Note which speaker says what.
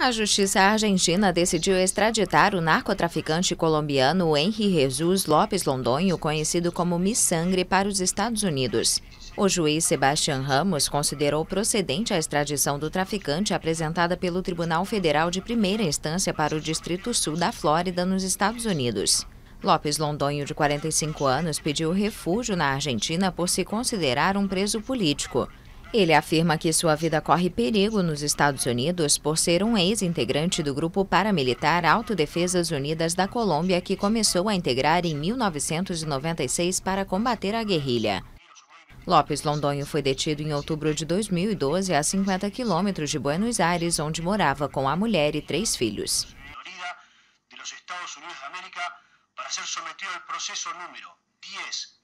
Speaker 1: A justiça argentina decidiu extraditar o narcotraficante colombiano Henry Jesus Lopes Londonho, conhecido como Missangre, para os Estados Unidos. O juiz Sebastián Ramos considerou procedente a extradição do traficante apresentada pelo Tribunal Federal de Primeira Instância para o Distrito Sul da Flórida, nos Estados Unidos. Lopes Londonho, de 45 anos, pediu refúgio na Argentina por se considerar um preso político. Ele afirma que sua vida corre perigo nos Estados Unidos por ser um ex-integrante do grupo paramilitar Autodefesas Unidas da Colômbia, que começou a integrar em 1996 para combater a guerrilha. Lopes Londonho foi detido em outubro de 2012 a 50 quilômetros de Buenos Aires, onde morava com a mulher e três filhos. para ser sometido número 10